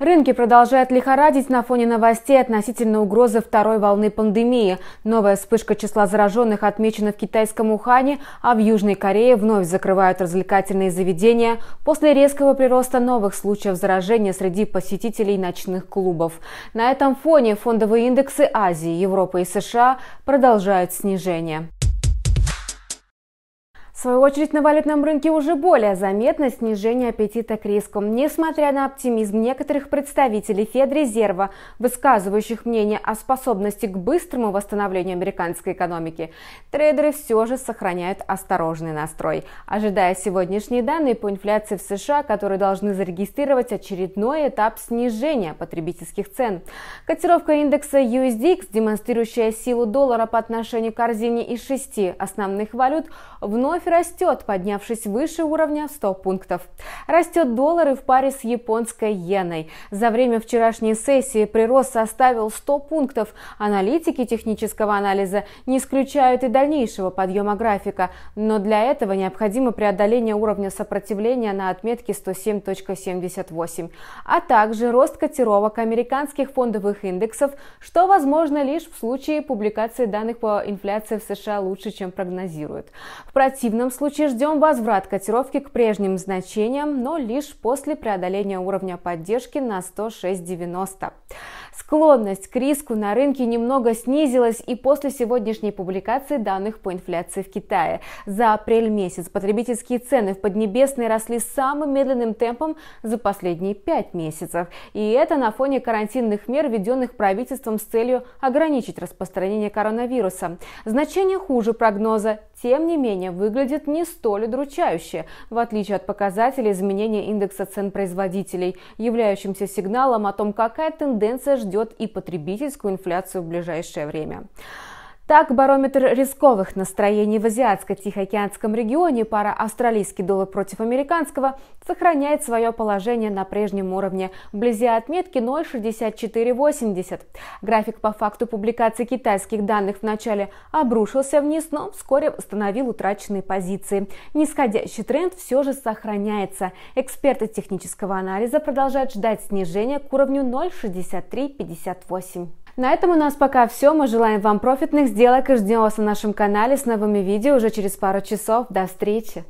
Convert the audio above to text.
Рынки продолжают лихорадить на фоне новостей относительно угрозы второй волны пандемии. Новая вспышка числа зараженных отмечена в китайском Ухане, а в Южной Корее вновь закрывают развлекательные заведения после резкого прироста новых случаев заражения среди посетителей ночных клубов. На этом фоне фондовые индексы Азии, Европы и США продолжают снижение. В свою очередь, на валютном рынке уже более заметно снижение аппетита к риску. Несмотря на оптимизм некоторых представителей Федрезерва, высказывающих мнение о способности к быстрому восстановлению американской экономики, трейдеры все же сохраняют осторожный настрой, ожидая сегодняшние данные по инфляции в США, которые должны зарегистрировать очередной этап снижения потребительских цен. Котировка индекса USDX, демонстрирующая силу доллара по отношению к корзине из шести основных валют, вновь растет, поднявшись выше уровня в 100 пунктов. Растет доллар и в паре с японской иеной. За время вчерашней сессии прирост составил 100 пунктов. Аналитики технического анализа не исключают и дальнейшего подъема графика, но для этого необходимо преодоление уровня сопротивления на отметке 107.78, а также рост котировок американских фондовых индексов, что возможно лишь в случае публикации данных по инфляции в США лучше, чем прогнозируют. В противном противном случае ждем возврат котировки к прежним значениям, но лишь после преодоления уровня поддержки на 106.90. Склонность к риску на рынке немного снизилась и после сегодняшней публикации данных по инфляции в Китае. За апрель месяц потребительские цены в Поднебесной росли самым медленным темпом за последние пять месяцев. И это на фоне карантинных мер, введенных правительством с целью ограничить распространение коронавируса. Значение хуже прогноза, тем не менее, выглядит не столь удручающе, в отличие от показателей изменения индекса цен производителей, являющимся сигналом о том, какая тенденция ждет и потребительскую инфляцию в ближайшее время. Так, барометр рисковых настроений в Азиатско-Тихоокеанском регионе пара австралийский доллар против американского сохраняет свое положение на прежнем уровне, вблизи отметки 0,6480. График по факту публикации китайских данных вначале обрушился вниз, но вскоре восстановил утраченные позиции. Нисходящий тренд все же сохраняется. Эксперты технического анализа продолжают ждать снижения к уровню 0,6358. На этом у нас пока все. Мы желаем вам профитных сделок и ждем вас на нашем канале с новыми видео уже через пару часов. До встречи!